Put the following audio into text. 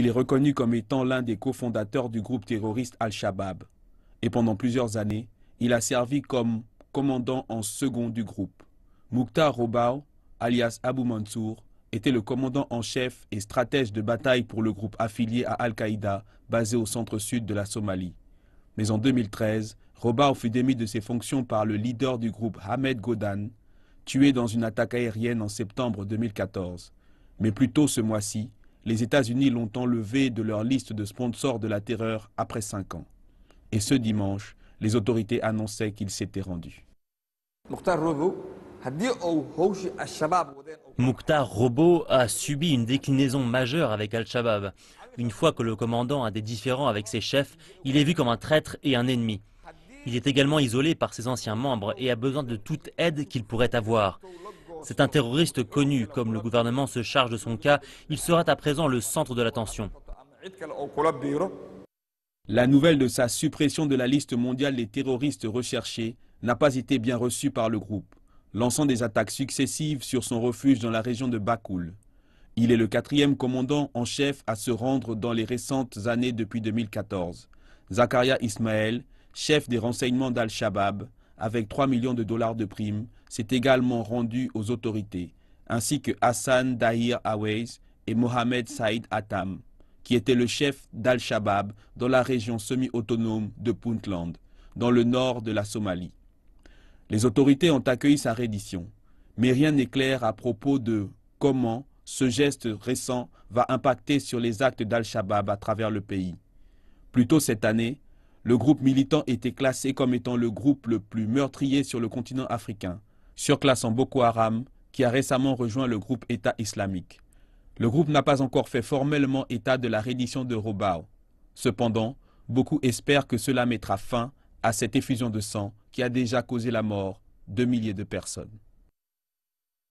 Il est reconnu comme étant l'un des cofondateurs du groupe terroriste Al-Shabaab. Et pendant plusieurs années, il a servi comme commandant en second du groupe. Mouktar Robao, alias Abu Mansour, était le commandant en chef et stratège de bataille pour le groupe affilié à Al-Qaïda, basé au centre-sud de la Somalie. Mais en 2013, Robao fut démis de ses fonctions par le leader du groupe Ahmed Godan, tué dans une attaque aérienne en septembre 2014. Mais plus tôt ce mois-ci, les États-Unis l'ont enlevé de leur liste de sponsors de la terreur après cinq ans. Et ce dimanche, les autorités annonçaient qu'il s'était rendu. Mukhtar Robo a subi une déclinaison majeure avec Al-Shabaab. Une fois que le commandant a des différends avec ses chefs, il est vu comme un traître et un ennemi. Il est également isolé par ses anciens membres et a besoin de toute aide qu'il pourrait avoir. C'est un terroriste connu. Comme le gouvernement se charge de son cas, il sera à présent le centre de l'attention. La nouvelle de sa suppression de la liste mondiale des terroristes recherchés n'a pas été bien reçue par le groupe, lançant des attaques successives sur son refuge dans la région de Bakoul. Il est le quatrième commandant en chef à se rendre dans les récentes années depuis 2014. Zakaria Ismaël, chef des renseignements d'Al-Shabaab, avec 3 millions de dollars de primes, s'est également rendu aux autorités, ainsi que Hassan Dahir Aways et Mohamed Saïd Atam, qui était le chef d'Al-Shabaab dans la région semi-autonome de Puntland, dans le nord de la Somalie. Les autorités ont accueilli sa reddition, mais rien n'est clair à propos de comment ce geste récent va impacter sur les actes d'Al-Shabaab à travers le pays. Plus tôt cette année, le groupe militant était classé comme étant le groupe le plus meurtrier sur le continent africain, surclassant Boko Haram, qui a récemment rejoint le groupe État islamique. Le groupe n'a pas encore fait formellement état de la reddition de Robao. Cependant, beaucoup espèrent que cela mettra fin à cette effusion de sang qui a déjà causé la mort de milliers de personnes.